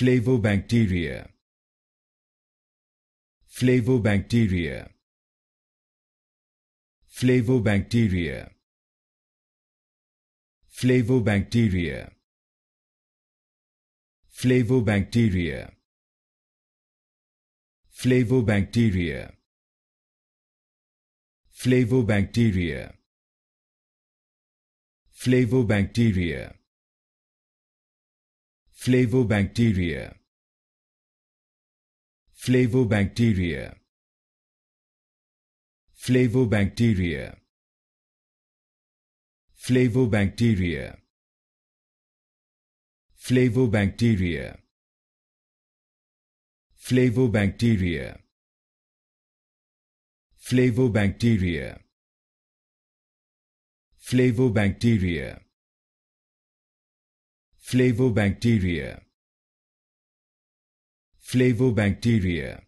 Flavobacteria Flavobacteria Flavobacteria Flavobacteria Flavobacteria Flavobacteria Flavobacteria Flavobacteria Flavobacteria Flavobacteria Flavobacteria Flavobacteria Flavobacteria Flavobacteria Flavobacteria Flavobacteria Flavobacteria Flavobacteria